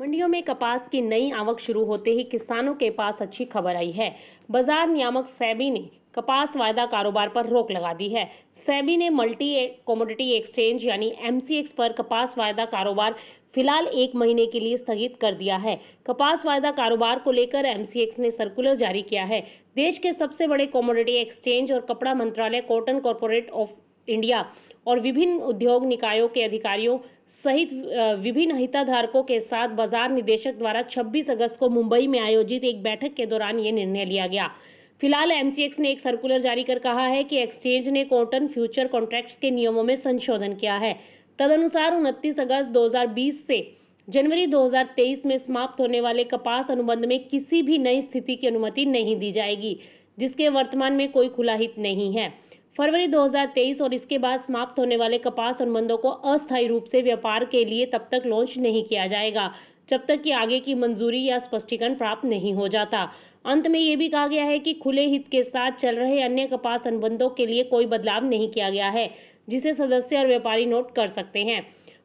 मंडियों में कपास की नई आवक शुरू होते ही किसानों के पास अच्छी खबर आई है बाजार नियामक सेबी ने कपास वायदा कारोबार पर रोक लगा दी है सेबी ने मल्टी कमोडिटी एक्सचेंज यानी एमसीएक्स पर कपास वायदा कारोबार फिलहाल एक महीने के लिए स्थगित कर दिया है कपास वायदा कारोबार को लेकर एमसीएक्स ने सर्कुलर जारी किया है देश के सबसे बड़े कमोडिटी एक्सचेंज और कपड़ा मंत्रालय कॉटन कॉरपोरेट ऑफ इंडिया और विभिन्न उद्योग निकायों के अधिकारियों सहित विभिन्न हिताधारकों के साथ बाजार निदेशक द्वारा 26 अगस्त को मुंबई में आयोजित एक बैठक के दौरान ये निर्णय लिया गया फिलहाल एमसीएक्स ने एक सर्कुलर जारी कर कहा है कि एक्सचेंज ने कॉटन फ्यूचर कॉन्ट्रैक्ट्स के नियमों में संशोधन किया है तदनुसार उनतीस अगस्त 2020 से जनवरी 2023 में समाप्त होने वाले कपास अनुबंध में किसी भी नई स्थिति की अनुमति नहीं दी जाएगी जिसके वर्तमान में कोई खुला हित नहीं है फरवरी 2023 और इसके बाद समाप्त होने वाले कपास अनुबंधों को अस्थायी रूप से व्यापार के लिए तब तक लॉन्च नहीं किया जाएगा जब तक कि आगे की मंजूरी या स्पष्टीकरण प्राप्त नहीं हो जाता अंत में ये भी कहा गया है कि खुले हित के साथ चल रहे अन्य कपास अनुबंधों के लिए कोई बदलाव नहीं किया गया है जिसे सदस्य और व्यापारी नोट कर सकते हैं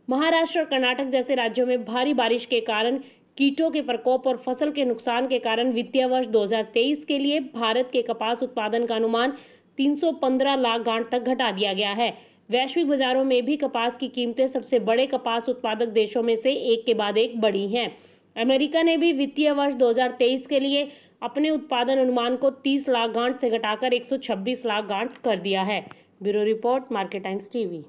महाराष्ट्र और कर्नाटक जैसे राज्यों में भारी बारिश के कारण कीटों के प्रकोप और फसल के नुकसान के कारण वित्तीय वर्ष 2023 के लिए भारत के कपास उत्पादन का अनुमान 315 लाख गांठ तक घटा दिया गया है वैश्विक बाजारों में भी कपास की कीमतें सबसे बड़े कपास उत्पादक देशों में से एक के बाद एक बढ़ी हैं अमेरिका ने भी वित्तीय वर्ष 2023 के लिए अपने उत्पादन अनुमान को 30 लाख गांठ से घटाकर 126 लाख गांठ कर दिया है bureau report market times TV